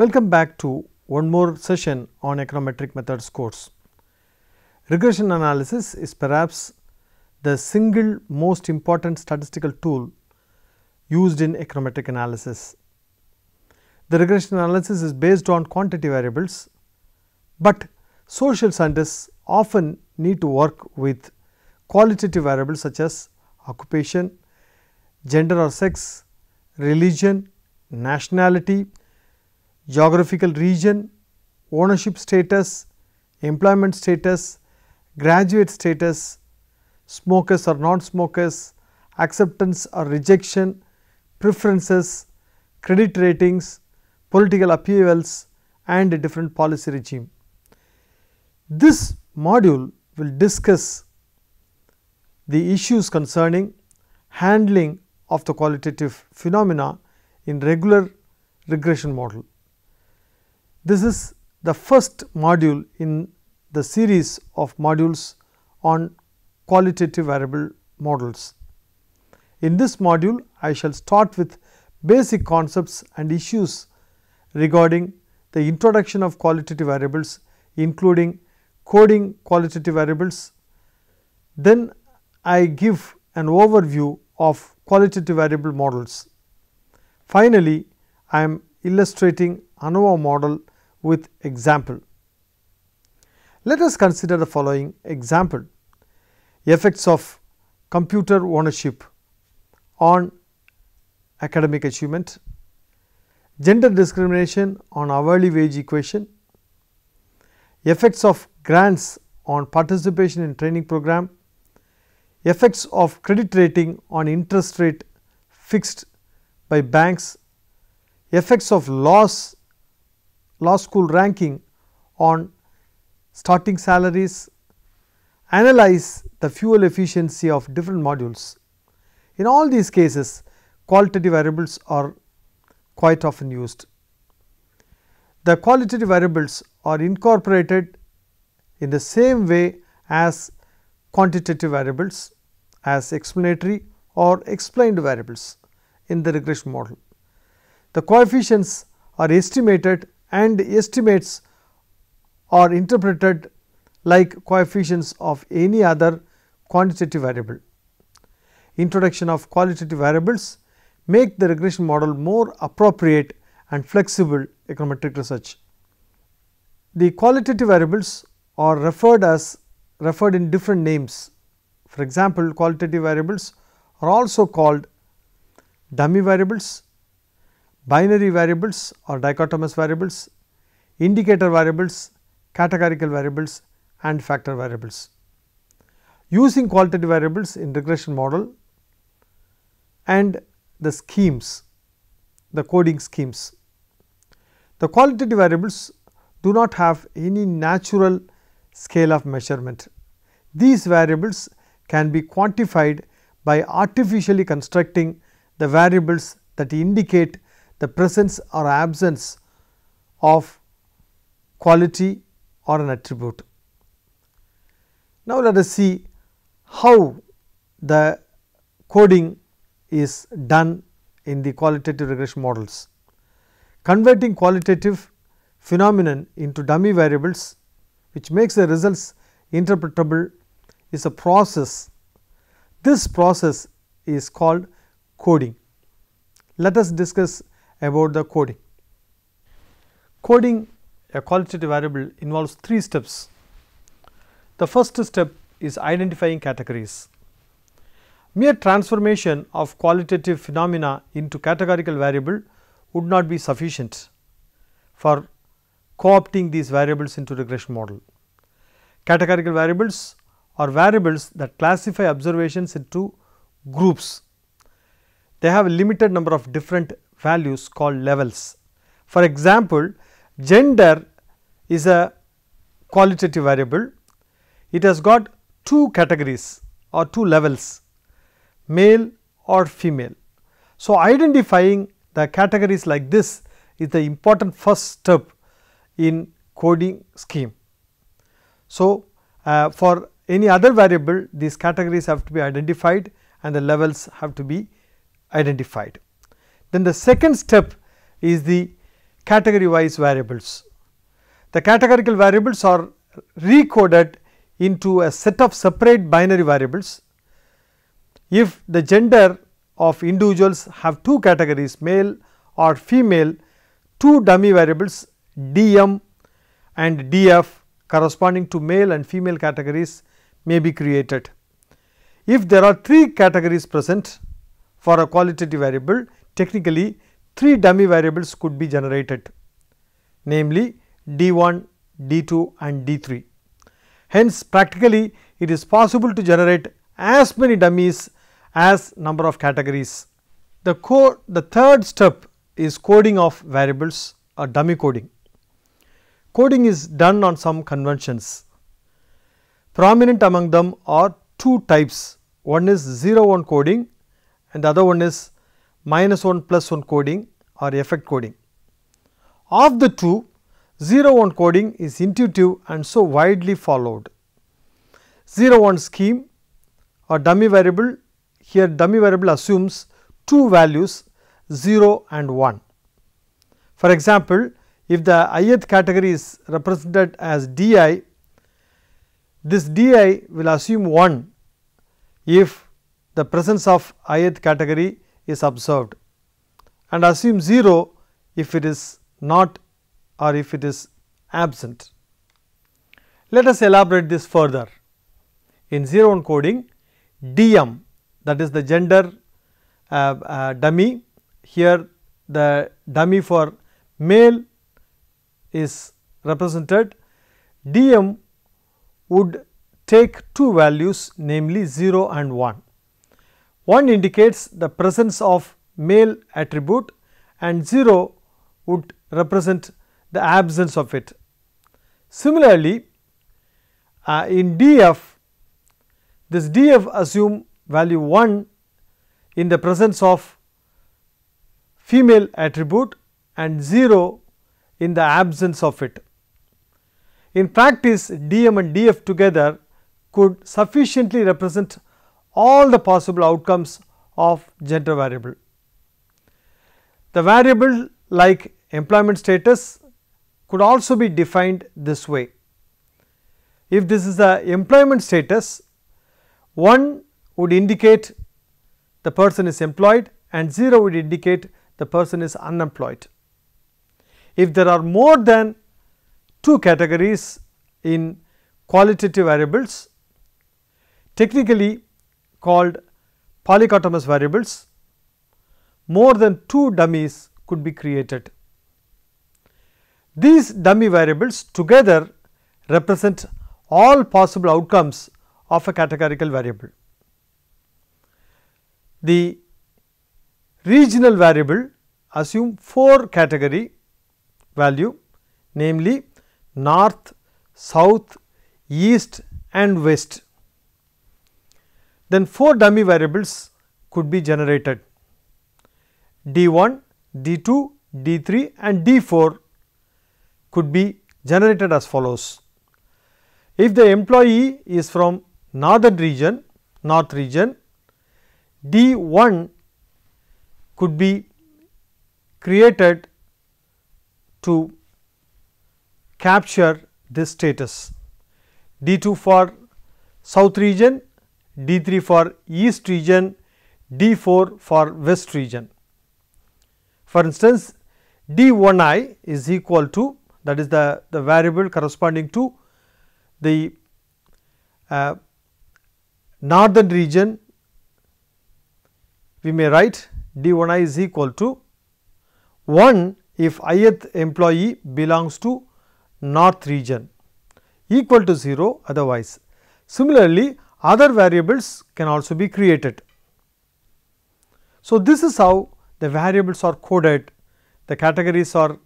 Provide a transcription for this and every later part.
Welcome back to one more session on econometric methods course. Regression analysis is perhaps the single most important statistical tool used in econometric analysis. The regression analysis is based on quantity variables, but social scientists often need to work with qualitative variables such as occupation, gender or sex, religion, nationality, geographical region, ownership status, employment status, graduate status, smokers or non-smokers, acceptance or rejection, preferences, credit ratings, political upheavals and a different policy regime. This module will discuss the issues concerning handling of the qualitative phenomena in regular regression model. This is the first module in the series of modules on qualitative variable models. In this module, I shall start with basic concepts and issues regarding the introduction of qualitative variables including coding qualitative variables. Then I give an overview of qualitative variable models. Finally, I am illustrating ANOVA model with example. Let us consider the following example, effects of computer ownership on academic achievement, gender discrimination on hourly wage equation, effects of grants on participation in training program, effects of credit rating on interest rate fixed by banks effects of loss, law school ranking on starting salaries, analyze the fuel efficiency of different modules. In all these cases, qualitative variables are quite often used. The qualitative variables are incorporated in the same way as quantitative variables as explanatory or explained variables in the regression model the coefficients are estimated and estimates are interpreted like coefficients of any other quantitative variable. Introduction of qualitative variables make the regression model more appropriate and flexible econometric research. The qualitative variables are referred as referred in different names. For example, qualitative variables are also called dummy variables, binary variables or dichotomous variables, indicator variables, categorical variables and factor variables. Using qualitative variables in regression model and the schemes, the coding schemes. The qualitative variables do not have any natural scale of measurement. These variables can be quantified by artificially constructing the variables that indicate the presence or absence of quality or an attribute. Now, let us see how the coding is done in the qualitative regression models. Converting qualitative phenomenon into dummy variables which makes the results interpretable is a process. This process is called coding. Let us discuss about the coding. Coding a qualitative variable involves three steps. The first step is identifying categories. Mere transformation of qualitative phenomena into categorical variable would not be sufficient for co-opting these variables into regression model. Categorical variables are variables that classify observations into groups. They have a limited number of different values called levels. For example, gender is a qualitative variable. It has got two categories or two levels male or female. So, identifying the categories like this is the important first step in coding scheme. So, uh, for any other variable these categories have to be identified and the levels have to be identified. Then the second step is the category wise variables. The categorical variables are recoded into a set of separate binary variables. If the gender of individuals have two categories male or female, two dummy variables dm and df corresponding to male and female categories may be created. If there are three categories present for a qualitative variable, technically three dummy variables could be generated namely D1, D2 and D3. Hence, practically it is possible to generate as many dummies as number of categories. The core the third step is coding of variables or dummy coding. Coding is done on some conventions. Prominent among them are two types one is 0 1 coding and the other one is minus 1 plus 1 coding or effect coding. Of the two, 0 1 coding is intuitive and so widely followed. 0 1 scheme or dummy variable, here dummy variable assumes two values 0 and 1. For example, if the ith category is represented as d i, this d i will assume 1 if the presence of ith category is observed and assume 0 if it is not or if it is absent. Let us elaborate this further. In 0 encoding, DM that is the gender uh, uh, dummy, here the dummy for male is represented, DM would take two values namely 0 and 1. 1 indicates the presence of male attribute and 0 would represent the absence of it. Similarly, uh, in DF, this DF assume value 1 in the presence of female attribute and 0 in the absence of it. In practice, DM and DF together could sufficiently represent all the possible outcomes of gender variable. The variable like employment status could also be defined this way. If this is the employment status, 1 would indicate the person is employed and 0 would indicate the person is unemployed. If there are more than two categories in qualitative variables, technically called polychotomous variables, more than two dummies could be created. These dummy variables together represent all possible outcomes of a categorical variable. The regional variable assume 4 category value namely north, south, east and west then 4 dummy variables could be generated d 1, d 2, d 3 and d 4 could be generated as follows. If the employee is from northern region, north region, d 1 could be created to capture this status. d 2 for south region, D3 for east region, D4 for west region. For instance, D1i is equal to that is the, the variable corresponding to the uh, northern region we may write D1i is equal to 1 if ith employee belongs to north region equal to 0 otherwise. Similarly, other variables can also be created. So, this is how the variables are coded, the categories are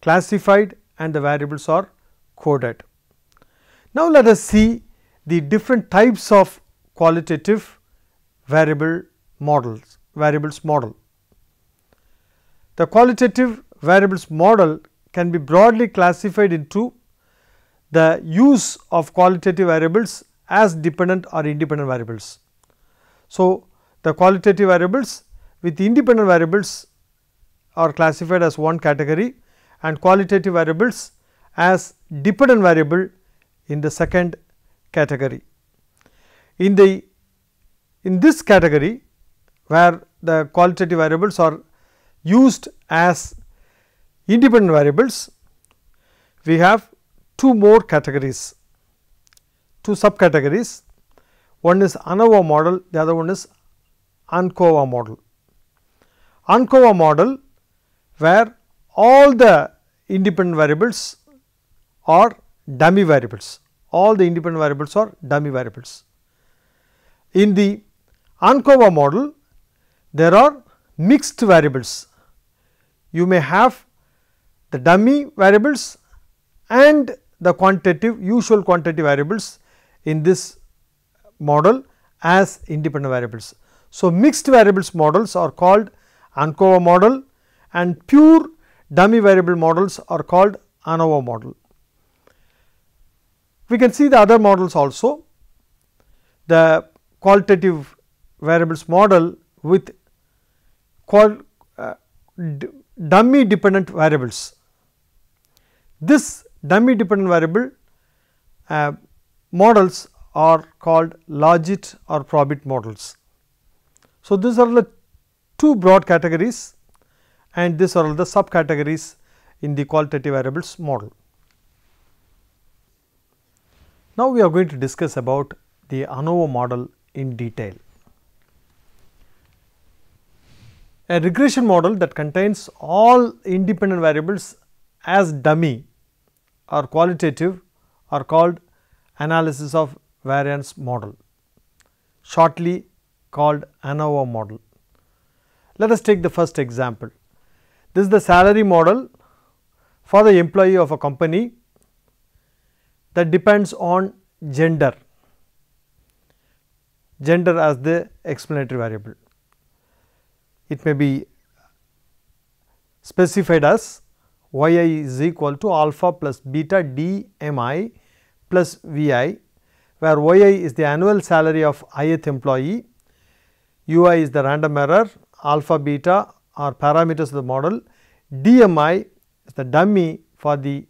classified and the variables are coded. Now, let us see the different types of qualitative variable models, variables model. The qualitative variables model can be broadly classified into the use of qualitative variables as dependent or independent variables. So, the qualitative variables with independent variables are classified as one category and qualitative variables as dependent variable in the second category. In the in this category where the qualitative variables are used as independent variables, we have two more categories two subcategories. One is ANOVA model, the other one is ANCOVA model. ANCOVA model where all the independent variables are dummy variables, all the independent variables are dummy variables. In the ANCOVA model, there are mixed variables. You may have the dummy variables and the quantitative usual quantitative variables in this model as independent variables. So, mixed variables models are called ANCOVA model and pure dummy variable models are called ANOVA model. We can see the other models also. The qualitative variables model with qual, uh, dummy dependent variables. This dummy dependent variable uh, models are called logit or probit models. So, these are the two broad categories and these are the subcategories in the qualitative variables model. Now, we are going to discuss about the ANOVA model in detail. A regression model that contains all independent variables as dummy or qualitative are called analysis of variance model, shortly called ANOVA model. Let us take the first example. This is the salary model for the employee of a company that depends on gender, gender as the explanatory variable. It may be specified as yi is equal to alpha plus beta d m i plus V i, where VI is the annual salary of ith employee, U i is the random error, alpha beta are parameters of the model, D m i is the dummy for the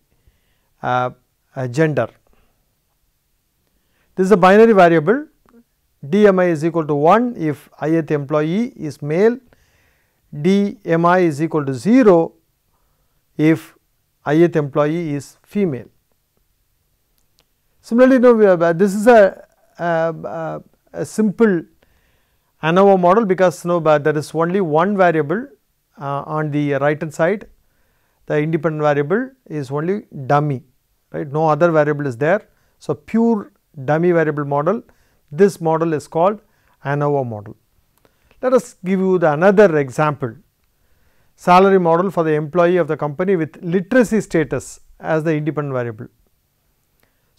uh, uh, gender. This is a binary variable DMI is equal to 1 if ith employee is male, DMI is equal to 0 if ith employee is female. Similarly, you know, uh, this is a, a, uh, uh, a simple ANOVA model because you know, there is only one variable uh, on the right hand side, the independent variable is only dummy, right? No other variable is there. So, pure dummy variable model, this model is called ANOVA model. Let us give you the another example salary model for the employee of the company with literacy status as the independent variable.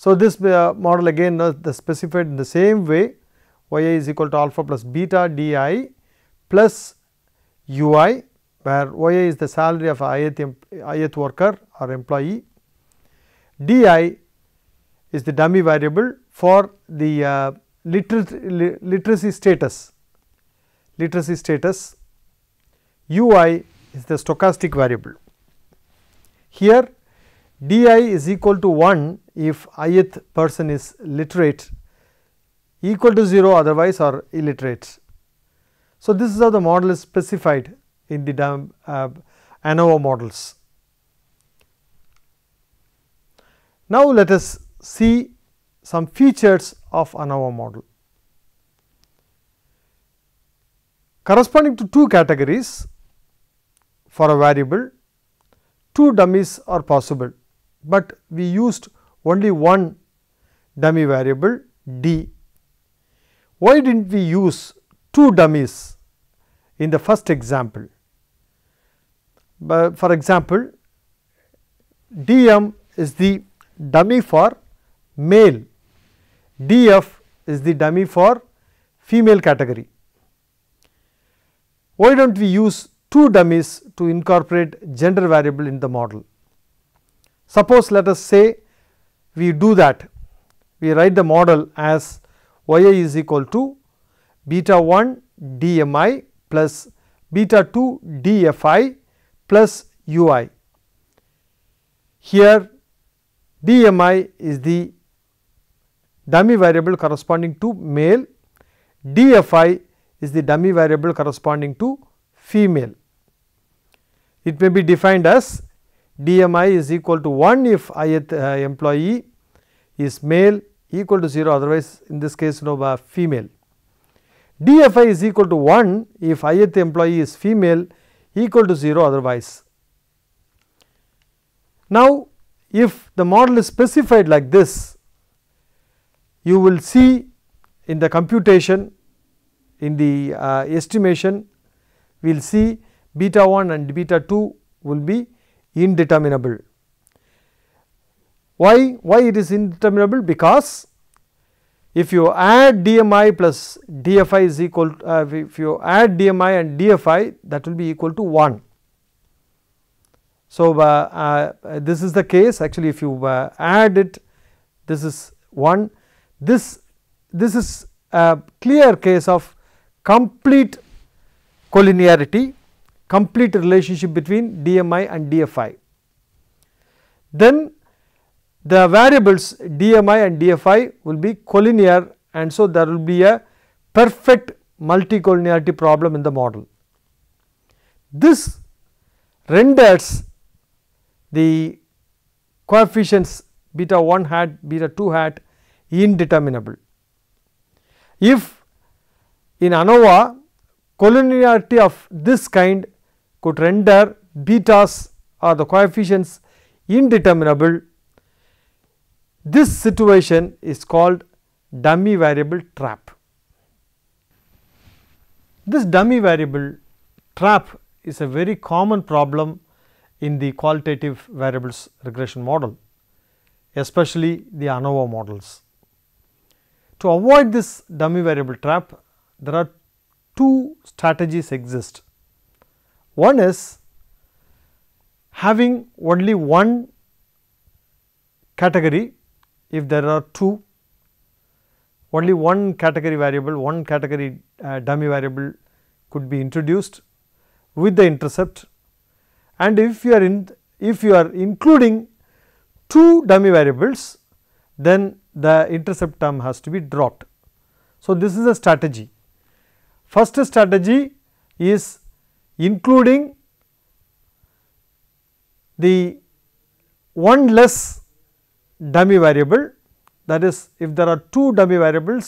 So, this uh, model again is specified in the same way y i is equal to alpha plus beta d i plus u i where y i is the salary of ith, ith worker or employee, d i is the dummy variable for the uh, literacy status, literacy status u i is the stochastic variable. Here di is equal to 1 if ith person is literate equal to 0 otherwise or illiterate. So, this is how the model is specified in the uh, ANOVA models. Now, let us see some features of ANOVA model. Corresponding to two categories for a variable, two dummies are possible but we used only one dummy variable d. Why did not we use two dummies in the first example? But for example, dm is the dummy for male, df is the dummy for female category. Why do not we use two dummies to incorporate gender variable in the model? Suppose let us say we do that, we write the model as y i is equal to beta 1 d m i plus beta 2 d f i plus u i. Here d m i is the dummy variable corresponding to male, d f i is the dummy variable corresponding to female. It may be defined as DMI is equal to 1 if ith uh, employee is male equal to 0 otherwise in this case no, by uh, female. DFI is equal to 1 if ith uh, employee is female equal to 0 otherwise. Now, if the model is specified like this, you will see in the computation, in the uh, estimation, we will see beta 1 and beta 2 will be indeterminable. Why? Why it is indeterminable? Because if you add dmi plus dfi is equal to, uh, if you add dmi and dfi that will be equal to 1. So, uh, uh, this is the case actually if you uh, add it this is 1 this this is a clear case of complete collinearity complete relationship between DMI and DFI. Then the variables DMI and DFI will be collinear and so there will be a perfect multicollinearity problem in the model. This renders the coefficients beta 1 hat, beta 2 hat indeterminable. If in ANOVA collinearity of this kind could render betas or the coefficients indeterminable, this situation is called dummy variable trap. This dummy variable trap is a very common problem in the qualitative variables regression model, especially the ANOVA models. To avoid this dummy variable trap, there are two strategies exist. One is having only one category if there are two, only one category variable, one category uh, dummy variable could be introduced with the intercept and if you are in if you are including two dummy variables then the intercept term has to be dropped. So, this is a strategy. First strategy is including the one less dummy variable that is if there are two dummy variables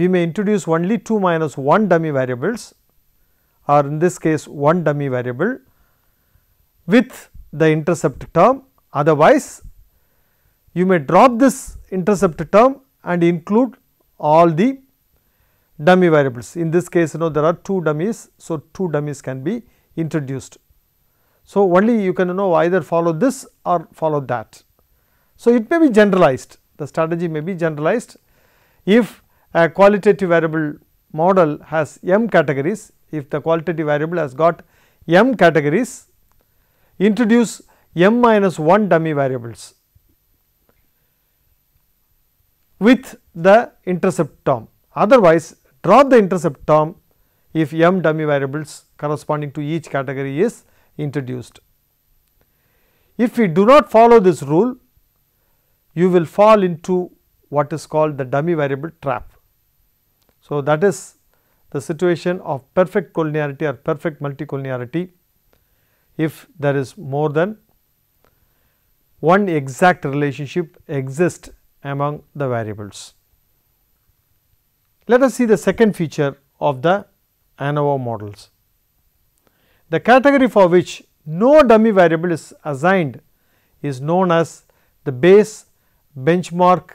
we may introduce only 2 minus 1 dummy variables or in this case one dummy variable with the intercept term otherwise you may drop this intercept term and include all the dummy variables. In this case, you know there are two dummies. So, two dummies can be introduced. So, only you can you know either follow this or follow that. So, it may be generalized the strategy may be generalized if a qualitative variable model has m categories if the qualitative variable has got m categories introduce m minus 1 dummy variables with the intercept term otherwise drop the intercept term if m dummy variables corresponding to each category is introduced. If we do not follow this rule, you will fall into what is called the dummy variable trap. So, that is the situation of perfect collinearity or perfect multicollinearity if there is more than one exact relationship exists among the variables. Let us see the second feature of the ANOVA models. The category for which no dummy variable is assigned is known as the base, benchmark,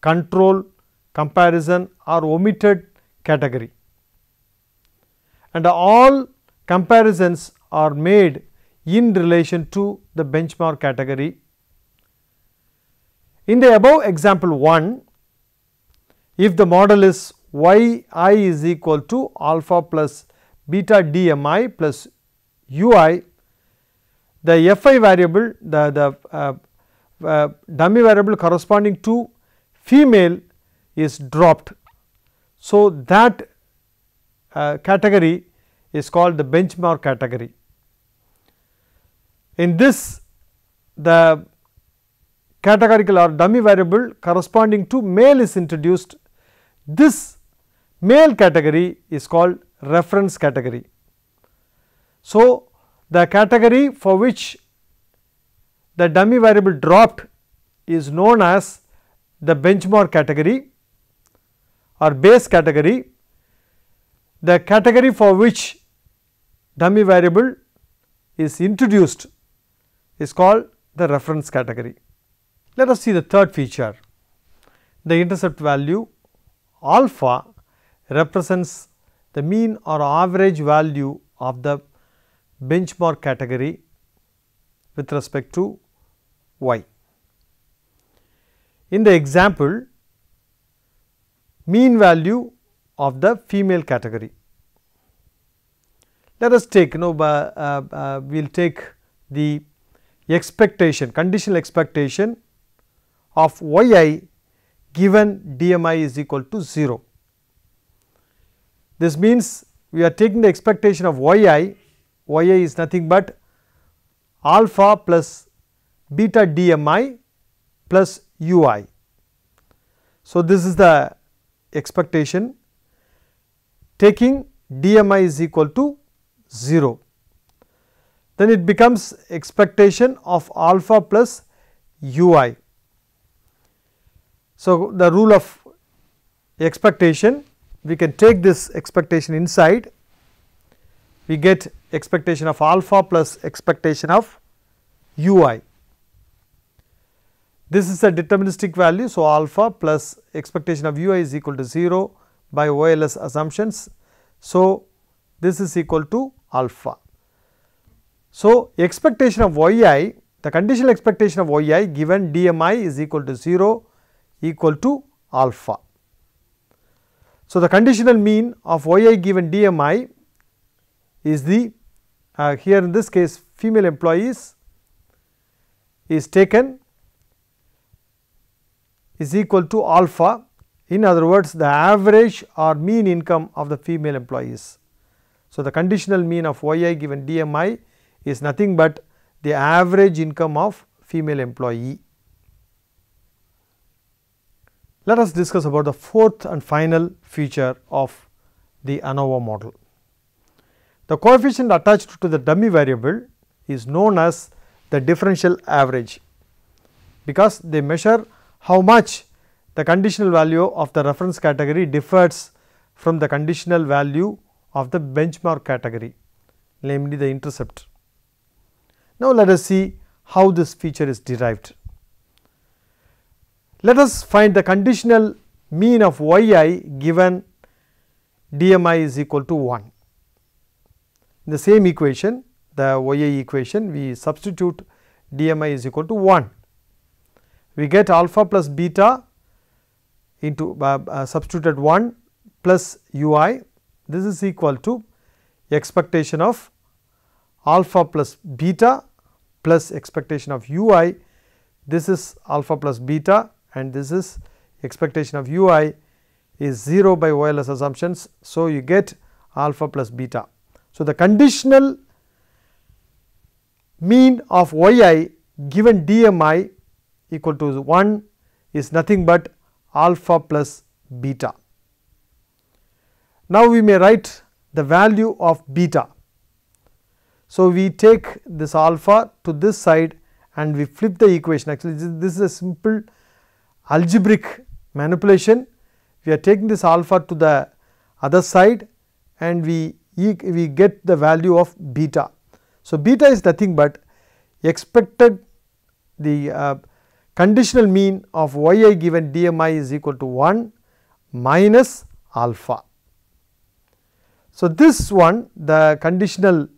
control, comparison or omitted category. And all comparisons are made in relation to the benchmark category. In the above example 1, if the model is y i is equal to alpha plus beta d m i plus u i. The f i variable the, the uh, uh, dummy variable corresponding to female is dropped. So, that uh, category is called the benchmark category. In this the categorical or dummy variable corresponding to male is introduced. This male category is called reference category. So, the category for which the dummy variable dropped is known as the benchmark category or base category. The category for which dummy variable is introduced is called the reference category. Let us see the third feature. The intercept value alpha represents the mean or average value of the benchmark category with respect to y. In the example, mean value of the female category. Let us take, you know, uh, uh, we will take the expectation, conditional expectation of yi given dmi is equal to 0. This means we are taking the expectation of Yi. Yi is nothing but alpha plus beta d m i plus u i. So, this is the expectation taking d m i is equal to 0. Then it becomes expectation of alpha plus u i. So, the rule of expectation we can take this expectation inside, we get expectation of alpha plus expectation of ui. This is a deterministic value. So, alpha plus expectation of ui is equal to 0 by OLS assumptions. So, this is equal to alpha. So, expectation of yi the conditional expectation of yi given dmi is equal to 0 equal to alpha. So, the conditional mean of yi given dmi is the uh, here in this case female employees is taken is equal to alpha in other words the average or mean income of the female employees. So, the conditional mean of yi given dmi is nothing but the average income of female employee. Let us discuss about the fourth and final feature of the ANOVA model. The coefficient attached to the dummy variable is known as the differential average, because they measure how much the conditional value of the reference category differs from the conditional value of the benchmark category, namely the intercept. Now, let us see how this feature is derived. Let us find the conditional mean of yi given dmi is equal to 1. In the same equation, the yi equation, we substitute dmi is equal to 1. We get alpha plus beta into uh, uh, substituted 1 plus ui. This is equal to expectation of alpha plus beta plus expectation of ui. This is alpha plus beta and this is expectation of u i is 0 by OLS assumptions. So, you get alpha plus beta. So, the conditional mean of yi given dmi equal to 1 is nothing but alpha plus beta. Now, we may write the value of beta. So, we take this alpha to this side and we flip the equation actually this is a simple algebraic manipulation. We are taking this alpha to the other side and we, we get the value of beta. So, beta is nothing but expected the uh, conditional mean of yi given dmi is equal to 1 minus alpha. So, this one the conditional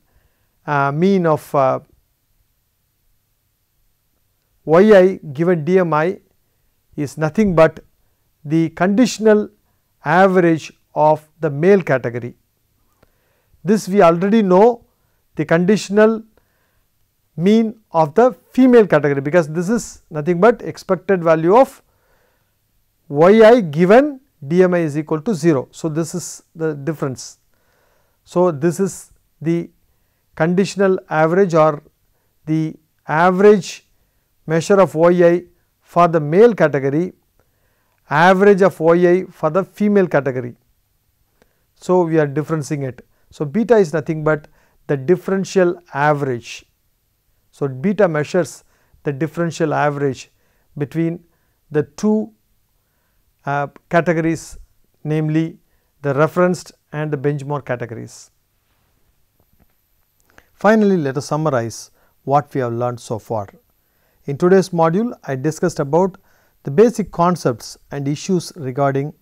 uh, mean of uh, yi given dmi is nothing but the conditional average of the male category. This we already know the conditional mean of the female category because this is nothing but expected value of yi given dmi is equal to 0. So, this is the difference. So, this is the conditional average or the average measure of yi for the male category, average of OI for the female category. So, we are differencing it. So, beta is nothing but the differential average. So, beta measures the differential average between the two uh, categories namely the referenced and the benchmark categories. Finally, let us summarize what we have learned so far. In today's module, I discussed about the basic concepts and issues regarding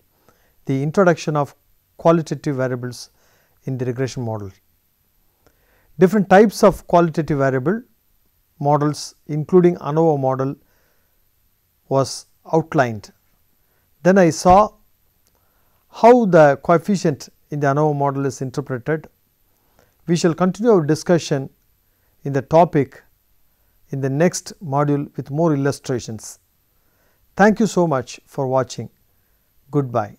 the introduction of qualitative variables in the regression model. Different types of qualitative variable models including ANOVA model was outlined. Then I saw how the coefficient in the ANOVA model is interpreted. We shall continue our discussion in the topic in the next module with more illustrations. Thank you so much for watching. Goodbye.